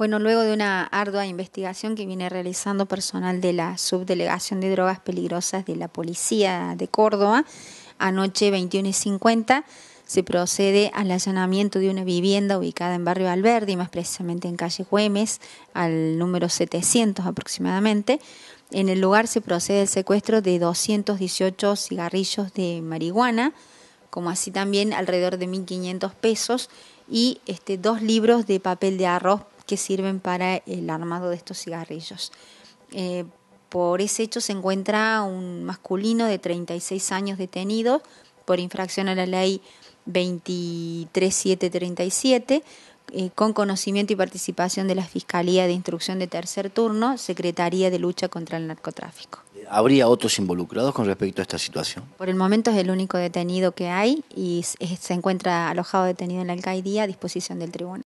Bueno, luego de una ardua investigación que viene realizando personal de la Subdelegación de Drogas Peligrosas de la Policía de Córdoba, anoche 21 y 50 se procede al allanamiento de una vivienda ubicada en Barrio Alberdi, más precisamente en calle Güemes, al número 700 aproximadamente. En el lugar se procede al secuestro de 218 cigarrillos de marihuana, como así también alrededor de 1.500 pesos y este, dos libros de papel de arroz que sirven para el armado de estos cigarrillos. Eh, por ese hecho se encuentra un masculino de 36 años detenido por infracción a la ley 23737 eh, con conocimiento y participación de la Fiscalía de Instrucción de Tercer Turno, Secretaría de Lucha contra el Narcotráfico. ¿Habría otros involucrados con respecto a esta situación? Por el momento es el único detenido que hay y se encuentra alojado detenido en la alcaldía a disposición del tribunal.